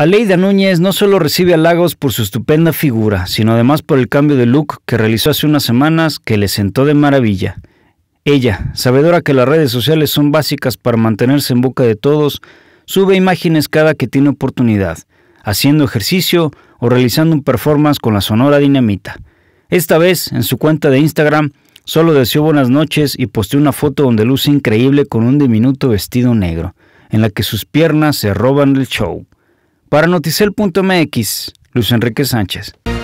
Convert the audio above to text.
Aleida Núñez no solo recibe halagos por su estupenda figura, sino además por el cambio de look que realizó hace unas semanas que le sentó de maravilla. Ella, sabedora que las redes sociales son básicas para mantenerse en boca de todos, sube imágenes cada que tiene oportunidad, haciendo ejercicio o realizando un performance con la Sonora Dinamita. Esta vez, en su cuenta de Instagram, solo deseó buenas noches y posteó una foto donde luce increíble con un diminuto vestido negro, en la que sus piernas se roban el show. Para Noticel.mx, Luis Enrique Sánchez.